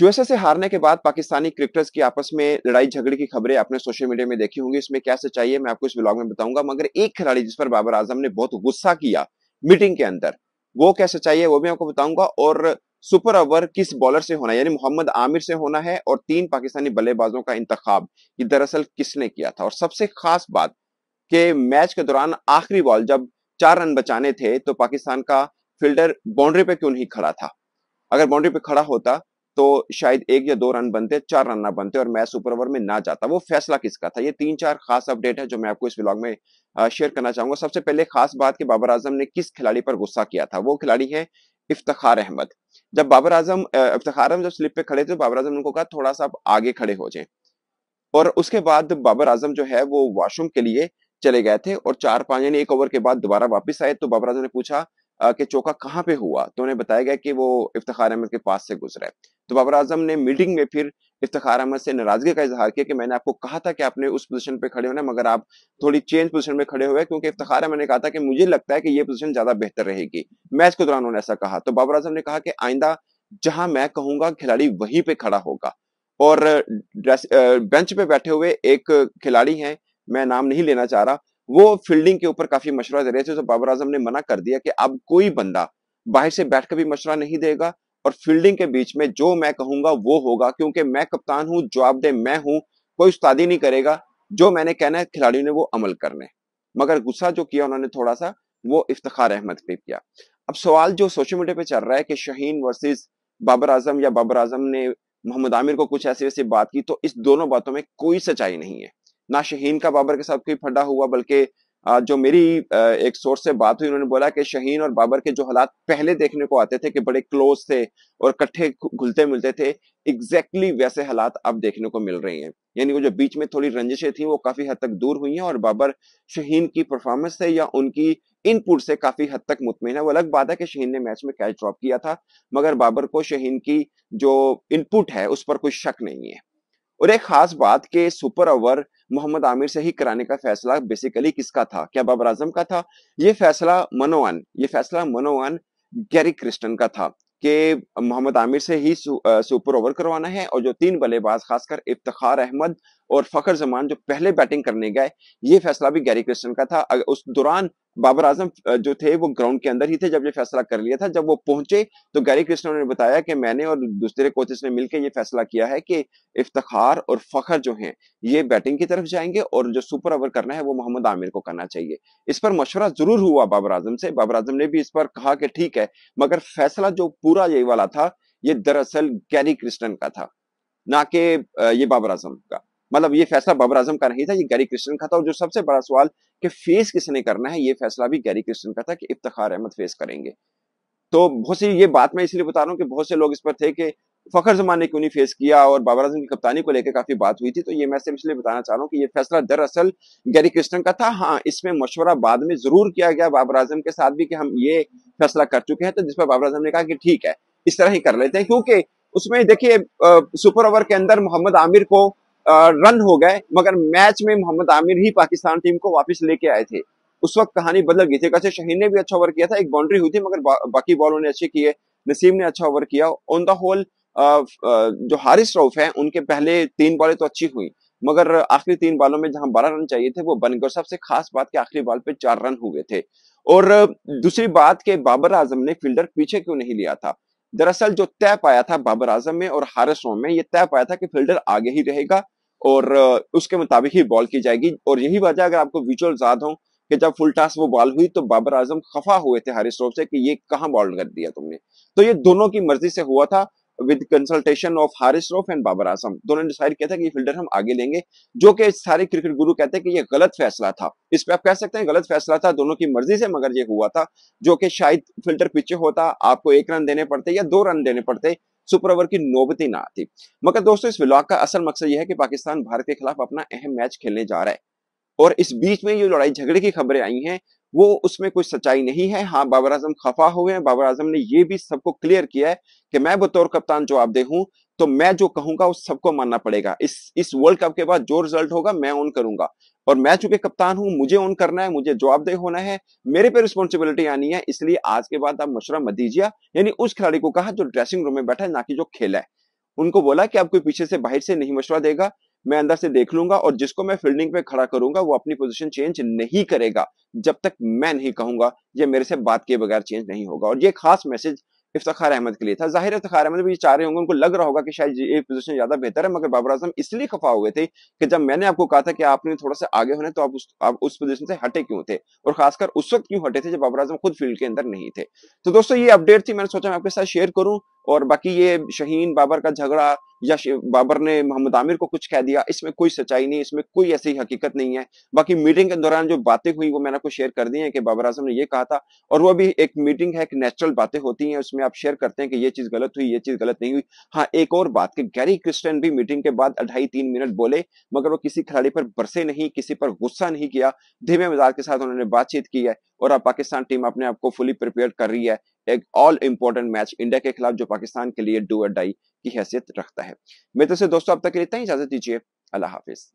USA से हारने के बाद पाकिस्तानी क्रिकेटर्स की आपस में लड़ाई झगड़े की खबरें आपने सोशल मीडिया में देखी होंगी इसमें क्या सच्चाई है मैं आपको इस ब्लॉग में बताऊंगा मगर एक खिलाड़ी जिस पर बाबर आजम ने बहुत गुस्सा किया मीटिंग के अंदर वो क्या सच्चाई है वो भी आपको बताऊंगा और सुपर ओवर किस बॉलर से होना यानी मोहम्मद आमिर से होना है और तीन पाकिस्तानी बल्लेबाजों का इंतखाब ये दरअसल किसने किया था और सबसे खास बात के मैच के दौरान आखिरी बॉल जब चार रन बचाने थे तो पाकिस्तान का फील्डर बाउंड्री पे क्यों नहीं खड़ा था अगर बाउंड्री पे खड़ा होता तो शायद एक या दो रन बनते चार रन ना बनते और मैच सुपर ओवर में ना जाता वो फैसला किसका था ये तीन चार खास अपडेट है जो मैं आपको इस ब्लॉग में शेयर करना चाहूंगा सबसे पहले खास बात कि बाबर आजम ने किस खिलाड़ी पर गुस्सा किया था वो खिलाड़ी है इफ्तार अहमद जब बाबर आजम इफ्तार अहमद जब स्लिप पे खड़े थे तो बाबर आजम ने कहा थोड़ा सा आगे खड़े हो जाए और उसके बाद बाबर आजम जो है वो वॉशरूम के लिए चले गए थे और चार पांच यानी एक ओवर के बाद दोबारा वापस आए तो बाबर आजम ने पूछा कि चौका कहाँ पे हुआ तो उन्हें बताया गया कि वो इफ्तार अहमद के पास से गुजरा है तो बाबर आजम ने मीटिंग में फिर इफ्तार अहमद से नाराजगी का इजहार किया कि मैंने आपको कहा था कि आपने उस पोजीशन पे खड़े होना मगर आप थोड़ी चेंज पोजीशन में खड़े हुए क्योंकि इफ्तार अहमद ने कहा था कि मुझे लगता है कि ये पोजिशन ज्यादा बेहतर रहेगी मैच के दौरान उन्होंने ऐसा कहा तो बाबर आजम ने कहा कि आइंदा जहां मैं कहूंगा खिलाड़ी वहीं पे खड़ा होगा और बेंच पे बैठे हुए एक खिलाड़ी हैं मैं नाम नहीं लेना चाह रहा वो फील्डिंग के ऊपर काफी मशुरा दे रहे थे तो बाबर आजम ने मना कर दिया कि अब कोई बंदा बाहर से बैठ कर भी मशुरा नहीं देगा और फील्डिंग के बीच में जो मैं कहूंगा वो होगा क्योंकि मैं कप्तान हूँ दे मैं हूँ कोई उस्तादी नहीं करेगा जो मैंने कहना है खिलाड़ियों ने वो अमल करने मगर गुस्सा जो किया उन्होंने थोड़ा सा वो इफ्तार अहमद पे किया अब सवाल जो सोशल मीडिया पे चल रहा है कि शहीन वर्सेस बाबर आजम या बाबर आजम ने मोहम्मद आमिर को कुछ ऐसी वैसी बात की तो इस दोनों बातों में कोई सच्चाई नहीं है ना शहीन का बाबर के साथ कोई फटा हुआ बल्कि जो मेरी एक सोर्स से बात हुई उन्होंने बोला कि शहीन और बाबर के जो हालात पहले देखने को आते थे कि बड़े क्लोज थे और कट्ठे घुलते मिलते थे एग्जैक्टली exactly वैसे हालात अब देखने को मिल रहे हैं यानी वो जो बीच में थोड़ी रंजिशें थी वो काफी हद तक दूर हुई हैं और बाबर शहीन की परफॉर्मेंस से या उनकी इनपुट से काफी हद तक मुतमिन है वो अलग बात है कि शहीन ने मैच में कैच ड्रॉप किया था मगर बाबर को शहीन की जो इनपुट है उस पर कोई शक नहीं है और एक खास बात के सुपर ओवर मोहम्मद आमिर से ही कराने का फैसला बेसिकली किसका था क्या बाबर आजम का था ये फैसला मनोवन ये फैसला मनोवन गैरी क्रिस्टन का था कि मोहम्मद आमिर से ही सुपर ओवर करवाना है और जो तीन बल्लेबाज खासकर इफ्तार अहमद और फखर जमान जो पहले बैटिंग करने गए ये फैसला भी गैरी क्रिस्टन का था उस दौरान बाबर आजम जो थे वो ग्राउंड के अंदर ही थे जब ये फैसला कर लिया था जब वो पहुंचे तो गैरी कृष्णा ने बताया कि मैंने और दूसरे कोचेस ने मिलकर ये फैसला किया है कि इफ्तार और फखर जो हैं ये बैटिंग की तरफ जाएंगे और जो सुपर ओवर करना है वो मोहम्मद आमिर को करना चाहिए इस पर मशवरा जरूर हुआ बाबर आजम से बाबर आजम ने भी इस पर कहा कि ठीक है मगर फैसला जो पूरा ये वाला था ये दरअसल गैरी कृष्णन का था ना कि ये बाबर आजम का मतलब ये फैसला बाबर आजम का नहीं था ये गैरी क्रिश्चन का था और जो सबसे बड़ा सवाल कि फेस किसने करना है ये फैसला भी गैरी क्रिश्चन का था कि इफ्तार अहमद फेस करेंगे तो बहुत सी ये बात मैं इसलिए बता रहा हूँ कि बहुत से लोग इस पर थे कि फखर जमान ने क्यों नहीं फेस किया और बाबर आजम की कप्तानी को लेकर काफी बात हुई थी तो ये मैं सिर्फ इसलिए बताना चाह रहा हूँ कि ये फैसला दरअसल गैरी क्रिस्टन का था हाँ इसमें मशवरा बाद में जरूर किया गया बाबर आजम के साथ भी कि हम ये फैसला कर चुके हैं तो जिस पर बाबर आजम ने कहा कि ठीक है इस तरह ही कर लेते हैं क्योंकि उसमें देखिए सुपर ओवर के अंदर मोहम्मद आमिर को रन हो गए मगर मैच में मोहम्मद आमिर ही पाकिस्तान टीम को वापस लेके आए थे उस वक्त कहानी बदल गई थी कैसे शहीन ने भी अच्छा ओवर किया था एक बाउंड्री हुई थी मगर बा, बाकी बॉलों ने अच्छे किए नसीम ने अच्छा ओवर किया ऑन द होल जो हारिस रऊफ है उनके पहले तीन बॉलें तो अच्छी हुई मगर आखिरी तीन बॉलों में जहां बारह रन चाहिए थे वो बन गए सबसे खास बात के आखिरी बॉल पे चार रन हुए थे और दूसरी बात के बाबर आजम ने फील्डर पीछे क्यों नहीं लिया था दरअसल जो तय पाया था बाबर आजम में और हारिस रोम में ये तय पाया था कि फील्डर आगे ही रहेगा और उसके मुताबिक ही बॉल की जाएगी और यही वजह अगर आपको विजुअल याद हो कि जब फुल टॉस वो बॉल हुई तो बाबर आजम खफा हुए थे हारिस रोफ से कि ये कहाँ बॉल कर दिया तुमने तो ये दोनों की मर्जी से हुआ था with consultation of Haris Rauf and Babar Azam दोनों ने डिसाइड किया था कि ये फील्डर हम आगे लेंगे जो कि सारे क्रिकेट गुरु कहते हैं कि ये गलत फैसला था इस पे आप कह सकते हैं गलत फैसला था दोनों की मर्जी से मगर ये हुआ था जो कि शायद फिल्टर पीछे होता आपको एक रन देने पड़ते या दो रन देने पड़ते सुपर ओवर की नौबती ना आती मगर दोस्तों इस विलॉग का असल मकसद यह है कि पाकिस्तान भारत के खिलाफ अपना अहम मैच खेलने जा रहा है और इस बीच में ये लड़ाई झगड़े की खबरें आई हैं वो उसमें कोई सच्चाई नहीं है हाँ बाबर आजम खफा हुए हैं बाबर आजम ने ये भी सबको क्लियर किया है कि मैं बतौर कप्तान जवाब दे हूं तो मैं जो कहूंगा उस सबको मानना पड़ेगा इस इस वर्ल्ड कप के बाद जो रिजल्ट होगा मैं ऑन करूंगा और मैं चूंकि कप्तान हूं मुझे ऑन करना है मुझे जवाबदेह होना है मेरे पे रिस्पॉन्सिबिलिटी आनी है इसलिए आज के बाद आप मशुरा मत दीजिए यानी उस खिलाड़ी को कहा जो ड्रेसिंग रूम में बैठा है ना कि जो खेला है उनको बोला कि आप कोई पीछे से बाहर से नहीं मशुरा देगा मैं अंदर से देख लूंगा और जिसको मैं फील्डिंग पे खड़ा करूंगा वो अपनी पोजीशन चेंज नहीं करेगा जब तक मैं नहीं कहूंगा ये मेरे से बात के बगैर चेंज नहीं होगा और ये खास मैसेज इफ्तार अहमद के लिए था जाहिर इफ्तार अहमद भी चाह रहे होंगे उनको लग रहा होगा कि शायद ये पोजीशन ज्यादा बेहतर है मगर बाबर आजम इसलिए खफा हुए थे कि जब मैंने आपको कहा था कि आपने थोड़ा सा आगे होने तो आप उस आप उस पोजीशन से हटे क्यों थे और खासकर उस वक्त क्यों हटे थे जब बाबर आजम खुद फील्ड के अंदर नहीं थे तो दोस्तों ये अपडेट थी मैंने सोचा मैं आपके साथ शेयर करूँ और बाकी ये शहीन बाबर का झगड़ा या बाबर ने मोहम्मद आमिर को कुछ कह दिया इसमें कोई सच्चाई नहीं इसमें कोई ऐसी हकीकत नहीं है बाकी मीटिंग के दौरान जो बातें हुई वो मैंने आपको शेयर कर दी है कि बाबर आजम ने ये कहा था और वो भी एक मीटिंग है एक नेचुरल बातें होती हैं उसमें आप शेयर करते हैं कि ये चीज़ गलत हुई ये चीज़ गलत नहीं हुई हाँ एक और बात कि गैरी क्रिस्टन भी मीटिंग के बाद अढ़ाई तीन मिनट बोले मगर वो किसी खिलाड़ी पर बरसे नहीं किसी पर गुस्सा नहीं किया धीमे मजाक के साथ उन्होंने बातचीत की है और अब पाकिस्तान टीम अपने आप को फुली प्रिपेयर कर रही है एक ऑल इंपॉर्टेंट मैच इंडिया के खिलाफ जो पाकिस्तान के लिए डू अ डाई की हैसियत रखता है मेरे तरफ तो से दोस्तों अब तक के लिए इतना ही इजाजत दीजिए अल्लाह हाफिज़